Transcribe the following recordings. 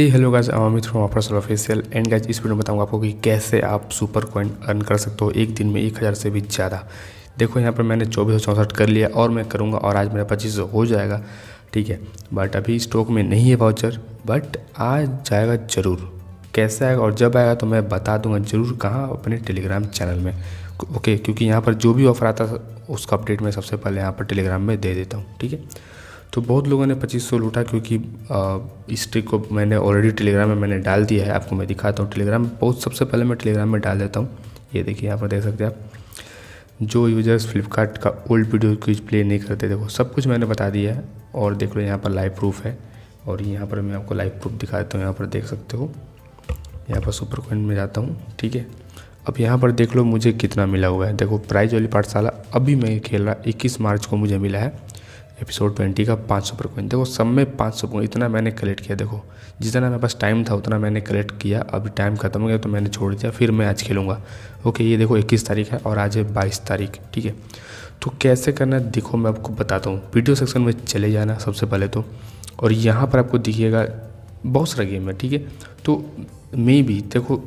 he hello guys I Amit from offer sir official and guys इस video में बताऊंगा आपको कि कैसे आप सुपर कॉइन अर्न कर सकते हो एक दिन में एक हज़ार से भी ज़्यादा देखो यहाँ पर मैंने चौबीस सौ चौंसठ कर लिया और मैं करूँगा और आज मेरा पच्चीस हो जाएगा ठीक है बट अभी स्टॉक में नहीं है वाउचर बट आज जाएगा ज़रूर कैसे आएगा और जब आएगा तो मैं बता दूंगा ज़रूर कहाँ अपने टेलीग्राम चैनल में ओके क्योंकि यहाँ पर जो भी ऑफ़र आता है उसका अपडेट मैं सबसे पहले यहाँ पर टेलीग्राम में दे देता हूँ ठीक है तो बहुत लोगों ने पच्चीस सौ लूटा क्योंकि आ, इस ट्रिक को मैंने ऑलरेडी टेलीग्राम में मैंने डाल दिया है आपको मैं दिखाता हूँ टेलीग्राम में बहुत सबसे पहले मैं टेलीग्राम में डाल देता हूँ ये देखिए यहाँ पर देख सकते हैं आप जो यूजर्स फ्लिपकार्ट का ओल्ड वीडियो क्विज प्ले नहीं करते देखो सब कुछ मैंने बता दिया है और देख लो यहाँ पर लाइव प्रूफ है और यहाँ पर मैं आपको लाइव प्रूफ दिखा देता हूँ यहाँ पर देख सकते हो यहाँ पर सुपर कॉइन में जाता हूँ ठीक है अब यहाँ पर देख लो मुझे कितना मिला हुआ है देखो प्राइज वाली पाठशाला अभी मैं खेल रहा इक्कीस मार्च को मुझे मिला है एपिसोड ट्वेंटी का पाँच सौ पर कोइन देखो सब में पाँच सौ इतना मैंने कलेक्ट किया देखो जितना मेरे पास टाइम था उतना मैंने कलेक्ट किया अभी टाइम खत्म हो गया तो मैंने छोड़ दिया फिर मैं आज खेलूँगा ओके ये देखो इक्कीस तारीख है और आज है बाईस तारीख ठीक है तो कैसे करना है देखो मैं आपको बताता हूँ वीडियो सेक्शन में चले जाना सबसे पहले तो और यहाँ पर आपको दिखिएगा बहुत सारा गेम है ठीक है तो मे भी देखो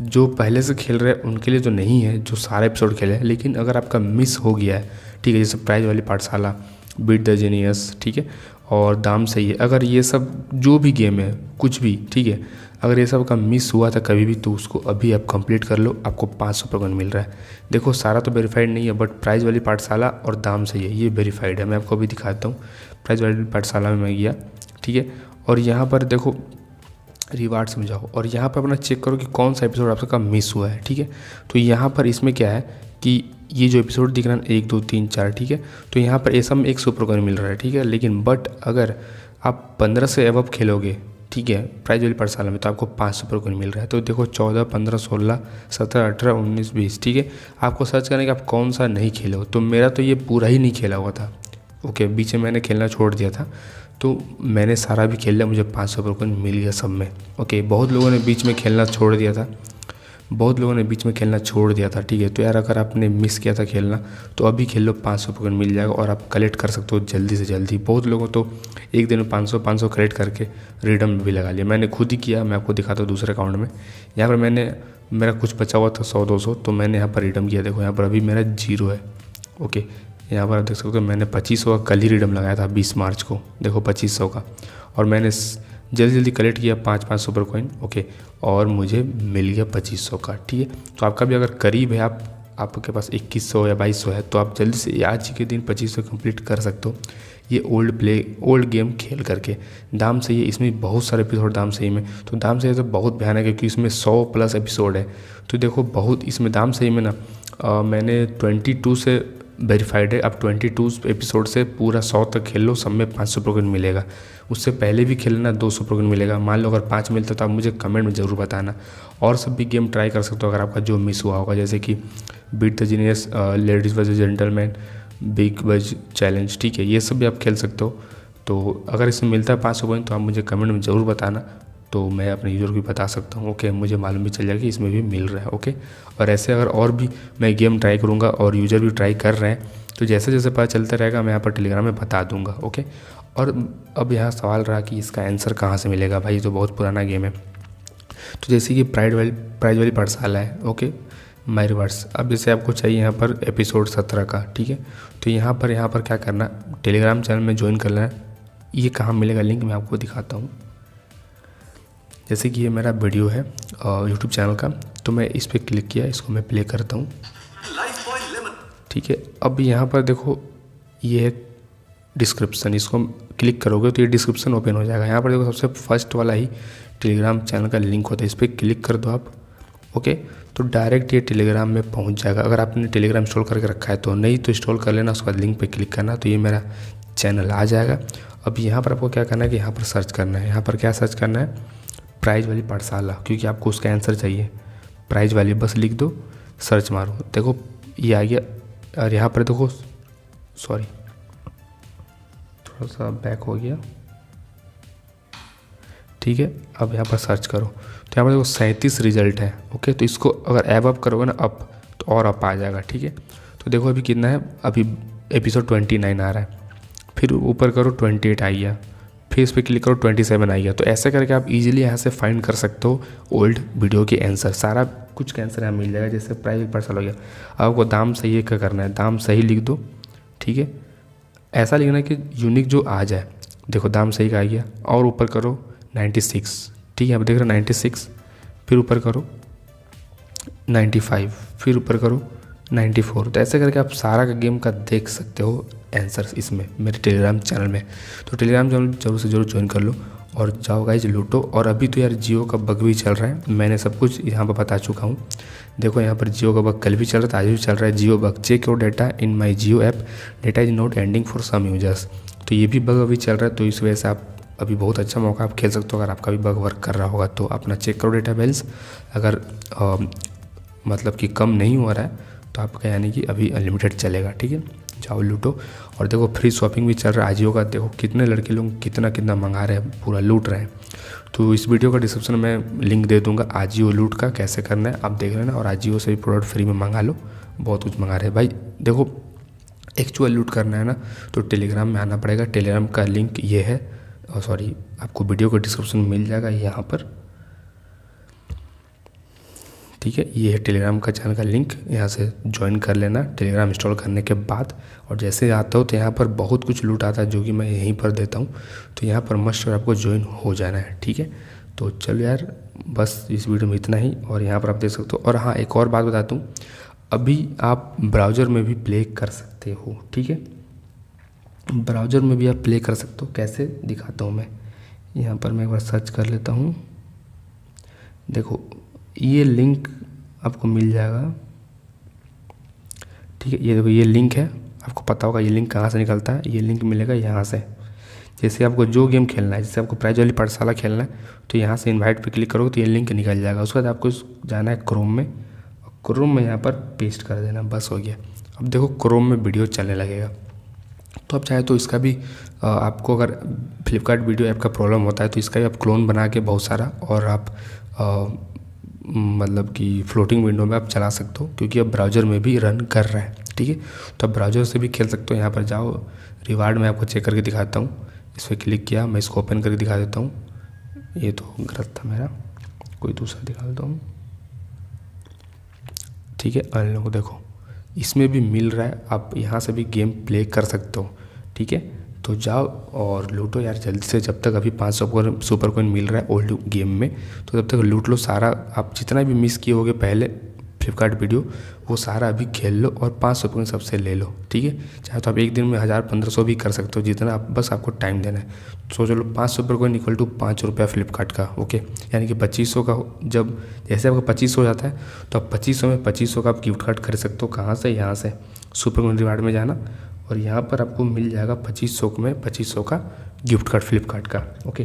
जो पहले से खेल रहे हैं उनके लिए तो नहीं है जो सारे एपिसोड खेले हैं लेकिन अगर आपका मिस हो गया है ठीक है जैसे प्राइज वाली पाठशाला बीट द जीनियस ठीक है और दाम सही है अगर ये सब जो भी गेम है कुछ भी ठीक है अगर ये सब का मिस हुआ था कभी भी तो उसको अभी आप कंप्लीट कर लो आपको पाँच सौ रुपये मिल रहा है देखो सारा तो वेरीफाइड नहीं है बट प्राइस वाली पाठशाला और दाम सही है ये वेरीफाइड है मैं आपको अभी दिखाता हूँ प्राइस वाली पाठशाला में मैं गया ठीक है और यहाँ पर देखो रिवार्ड समझाओ और यहाँ पर अपना चेक करो कि कौन सा एपिसोड आपका मिस हुआ है ठीक है तो यहाँ पर इसमें क्या है कि ये जो एपिसोड दिख रहा है एक दो तीन चार ठीक है तो यहाँ पर ऐसा में एक सुपर कॉइन मिल रहा है ठीक है लेकिन बट अगर आप पंद्रह से एवअप खेलोगे ठीक है प्राइज वाली पर साल में तो आपको पाँच सौ कॉइन मिल रहा है तो देखो चौदह पंद्रह सोलह सत्रह अठारह उन्नीस बीस ठीक है आपको सर्च करने कि आप कौन सा नहीं खेलो तो मेरा तो ये पूरा ही नहीं खेला हुआ था ओके बीच में मैंने खेलना छोड़ दिया था तो मैंने सारा भी खेल लिया मुझे पाँच सौ रुपये मिल गया सब में ओके बहुत लोगों ने बीच में खेलना छोड़ दिया था बहुत लोगों ने बीच में खेलना छोड़ दिया था ठीक है तो यार अगर आपने मिस किया था खेलना तो अभी खेल लो पाँच सौ टोकन मिल जाएगा और आप कलेक्ट कर सकते हो जल्दी से जल्दी बहुत लोगों तो एक दिन में पाँच सौ पाँच सौ कलेक्ट करके रिडम भी लगा लिया मैंने खुद ही किया मैं आपको दिखाता हूँ दूसरे अकाउंट में यहाँ पर मैंने मेरा कुछ बचा हुआ था सौ दो सौ तो मैंने यहाँ पर रिडम किया देखो यहाँ पर अभी मेरा जीरो है ओके यहाँ पर आप देख सकते हो मैंने पच्चीस सौ का कल ही रिडम लगाया था बीस मार्च को देखो पच्चीस सौ का और मैंने जल्दी जल्दी कलेक्ट किया पाँच पाँच सुपर कॉइन ओके और मुझे मिल गया पच्चीस सौ का ठीक है तो आपका भी अगर करीब है आप आपके पास इक्कीस सौ या बाईस सौ है तो आप जल्दी से आज के दिन पच्चीस सौ कम्प्लीट कर सकते हो ये ओल्ड प्ले ओल्ड गेम खेल करके दाम सही है इसमें बहुत सारे एपिसोड दाम सही में तो दाम सही तो बहुत भयानक है क्योंकि इसमें सौ प्लस एपिसोड है तो देखो बहुत इसमें दाम सही में ना आ, मैंने ट्वेंटी टू से वेरीफाइड है आप ट्वेंटी टू एपिसोड से पूरा सौ तक खेल लो सब में पाँच सौ प्रोग्रेन मिलेगा उससे पहले भी खेलना दो सौ प्रोग्रेन मिलेगा मान लो अगर पाँच मिलता तो आप मुझे कमेंट में ज़रूर बताना और सब भी गेम ट्राई कर सकते हो अगर आपका जो मिस हुआ होगा जैसे कि beat the genius ladies vs gentleman big vs challenge ठीक है ये सब भी आप खेल सकते हो तो अगर इसमें मिलता है पाँच सौ पॉइंट तो आप मुझे कमेंट में ज़रूर बताना तो मैं अपने यूज़र को भी बता सकता हूँ ओके मुझे मालूम भी चल जाएगा कि इसमें भी मिल रहा है ओके और ऐसे अगर और भी मैं गेम ट्राई करूँगा और यूज़र भी ट्राई कर रहे हैं तो जैसे जैसे पता चलता रहेगा मैं यहाँ पर टेलीग्राम में बता दूँगा ओके और अब यहाँ सवाल रहा कि इसका आंसर कहाँ से मिलेगा भाई तो बहुत पुराना गेम है तो जैसे कि प्राइड वाली प्राइज वाली पाठशाला है ओके माई रिवर्स अब जैसे आपको चाहिए यहाँ पर एपिसोड सत्रह का ठीक है तो यहाँ पर यहाँ पर क्या करना टेलीग्राम चैनल में ज्वाइन करना है ये कहाँ मिलेगा लिंक मैं आपको दिखाता हूँ जैसे कि ये मेरा वीडियो है यूट्यूब चैनल का तो मैं इस पर क्लिक किया इसको मैं प्ले करता हूँ ठीक है अब यहाँ पर देखो ये है डिस्क्रिप्सन इसको क्लिक करोगे तो ये डिस्क्रिप्सन ओपन हो जाएगा यहाँ पर देखो सबसे फर्स्ट वाला ही टेलीग्राम चैनल का लिंक होता है इस पर क्लिक कर दो आप ओके तो डायरेक्ट ये टेलीग्राम में पहुँच जाएगा अगर आपने टेलीग्राम इंस्टॉल करके रखा है तो नहीं तो इंस्टॉल कर लेना उसके बाद लिंक पर क्लिक करना तो ये मेरा चैनल आ जाएगा अब यहाँ पर आपको क्या करना है कि यहाँ पर सर्च करना है यहाँ पर क्या सर्च करना है प्राइज वाली पाठशाला क्योंकि आपको उसका आंसर चाहिए प्राइज वाली बस लिख दो सर्च मारो देखो ये आ गया और यहाँ पर देखो सॉरी थोड़ा सा बैक हो गया ठीक है अब यहाँ पर सर्च करो तो यहाँ पर देखो सैंतीस रिजल्ट है ओके तो इसको अगर ऐप अप करोगे ना अप तो और अप आ जाएगा ठीक है तो देखो अभी कितना है अभी एपिसोड ट्वेंटी नाइन आ रहा है फिर ऊपर करो ट्वेंटी एट आ गया फिर इस पर क्लिक करो 27 आएगा तो ऐसे करके आप इजीली यहाँ से फाइंड कर सकते हो ओल्ड वीडियो के आंसर सारा कुछ का आंसर यहाँ मिल जाएगा जैसे प्राइस पार्सल हो गया आपको दाम सही क्या करना है दाम सही लिख दो ठीक है ऐसा लिखना कि यूनिक जो आ जाए देखो दाम सही का आ गया और ऊपर करो 96 ठीक है आप देख रहे हो नाइन्टी फिर ऊपर करो 95 फिर ऊपर करो नाइन्टी फोर तो ऐसे करके आप सारा का गेम का देख सकते हो आंसर इसमें मेरे टेलीग्राम चैनल में तो टेलीग्राम चैनल जरूर से जरूर ज्वाइन कर लो और जाओ गाइज लूटो और अभी तो यार जियो का बग भी चल रहा है मैंने सब कुछ यहाँ पर बता चुका हूँ देखो यहाँ पर जियो का बग कल भी चल रहा था आज भी चल रहा है Jio bug check your data in my Jio app data is not ending for some users तो ये भी बग अभी चल रहा है तो इस वजह से आप अभी बहुत अच्छा मौका आप खेल सकते हो अगर आपका भी बग वर्क कर रहा होगा तो अपना चेक करो डेटा बैलेंस अगर आ, मतलब कि कम नहीं हो रहा है तो आपका यानी कि अभी अनलिमिटेड चलेगा ठीक है जाओ लूटो और देखो फ्री शॉपिंग भी चल रहा है आजियो का देखो कितने लड़के लोग कितना कितना मंगा रहे हैं पूरा लूट रहे हैं तो इस वीडियो का डिस्क्रिप्शन में लिंक दे दूंगा आजियो लूट का कैसे करना है आप देख लेना और आजियो से भी प्रोडक्ट फ्री में मंगा लो बहुत कुछ मंगा रहे हैं भाई देखो एक्चुअल लूट करना है ना तो टेलीग्राम में आना पड़ेगा टेलीग्राम का लिंक ये है सॉरी आपको वीडियो का डिस्क्रिप्शन मिल जाएगा यहाँ पर ठीक है ये है टेलीग्राम का चैनल का लिंक यहाँ से ज्वाइन कर लेना टेलीग्राम इंस्टॉल करने के बाद और जैसे आता हो तो यहाँ पर बहुत कुछ लूट आता है जो कि मैं यहीं पर देता हूँ तो यहाँ पर मस्ट आपको ज्वाइन हो जाना है ठीक है तो चलो यार बस इस वीडियो में इतना ही और यहाँ पर आप देख सकते हो और हाँ एक और बात बता दूँ अभी आप ब्राउज़र में भी प्ले कर सकते हो ठीक है ब्राउज़र में भी आप प्ले कर सकते हो कैसे दिखाता हूँ मैं यहाँ पर मैं एक बार सर्च कर लेता हूँ देखो ये लिंक आपको मिल जाएगा ठीक है ये देखो ये लिंक है आपको पता होगा ये लिंक कहाँ से निकलता है ये लिंक मिलेगा यहाँ से जैसे आपको जो गेम खेलना है जैसे आपको प्राइज वाली पाठशाला खेलना है तो यहाँ से इनवाइट पे क्लिक करोगे तो ये लिंक निकल जाएगा उसके बाद आपको जाना है क्रोम में क्रोम में यहाँ पर पेस्ट कर देना बस हो गया अब देखो क्रोम में वीडियो चलने लगेगा तो आप चाहे तो इसका भी आपको अगर फ्लिपकार्ट वीडियो ऐप का प्रॉब्लम होता है तो इसका भी आप क्लोन बना के बहुत सारा और आप मतलब कि फ्लोटिंग विंडो में आप चला सकते हो क्योंकि अब ब्राउज़र में भी रन कर रहा है ठीक है तो आप ब्राउज़र से भी खेल सकते हो यहाँ पर जाओ रिवार्ड में आपको चेक करके दिखाता हूँ इस पर क्लिक किया मैं इसको ओपन करके दिखा देता हूँ ये तो गलत था मेरा कोई दूसरा दिखा देता हूँ ठीक है अन लोग देखो इसमें भी मिल रहा है आप यहाँ से भी गेम प्ले कर सकते हो ठीक है तो जाओ और लूटो यार जल्दी से जब तक अभी पाँच सौ पर सुपर कोइन मिल रहा है ओल्ड गेम में तो तब तक लूट लो सारा आप जितना भी मिस किए होगे पहले फ्लिपकार्ट वीडियो वो सारा अभी खेल लो और पाँच सौ कोइन सबसे ले लो ठीक है चाहे तो आप एक दिन में हज़ार पंद्रह सौ भी कर सकते हो जितना आप बस आपको टाइम देना है सोचो लो पाँच सौ कोइन इक्वल टू पाँच रुपया फ्लिपकार्ट का ओके यानी कि पच्चीस सौ का जब जैसे आपका पच्चीस सौ जाता है तो आप पच्चीस सौ में पच्चीस सौ का आप गिफ्ट कार्ड खरीद सकते हो कहाँ से यहाँ से सुपर रिवार्ड में जाना और यहाँ पर आपको मिल जाएगा पच्चीस सौ में पच्चीस सौ का गिफ्ट कार्ड फ्लिपकार्ट का ओके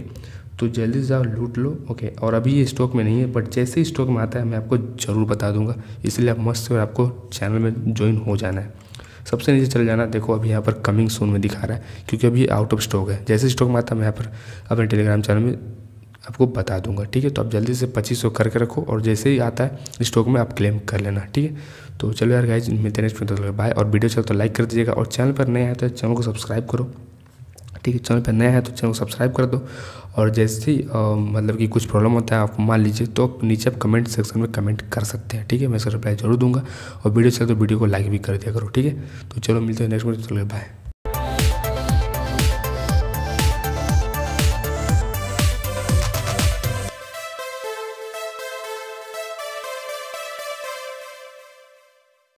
तो जल्दी से जाओ लूट लो ओके और अभी ये स्टॉक में नहीं है बट जैसे ही स्टॉक में आता है मैं आपको ज़रूर बता दूंगा इसलिए आप मस्त और आपको चैनल में ज्वाइन हो जाना है सबसे नीचे चले जाना देखो अभी यहाँ पर कमिंग सोन में दिखा रहा है क्योंकि अभी आउट ऑफ स्टॉक है जैसे स्टॉक में आता है मैं यहाँ पर अपने टेलीग्राम चैनल में आपको बता दूंगा ठीक है तो आप जल्दी से पच्चीस सौ करके रखो और जैसे ही आता है स्टॉक में आप क्लेम कर लेना ठीक है तो चलो यार गाइज मिलते नेक्स्ट में बाय और वीडियो चलो तो लाइक कर दीजिएगा और चैनल पर नया है तो चैनल को सब्सक्राइब करो ठीक है चैनल पर नया है तो चैनल को सब्सक्राइब कर दो और जैसे ही मतलब कि कुछ प्रॉब्लम होता है आप मान लीजिए तो नीचे आप कमेंट सेक्शन में कमेंट कर सकते हैं ठीक है मैं इसका रिप्लाई जरूर दूंगा और वीडियो चलो तो वीडियो को लाइक भी कर दिया करो ठीक है तो चलो मिलते हैं नेक्स्ट वीडियो चलो बाय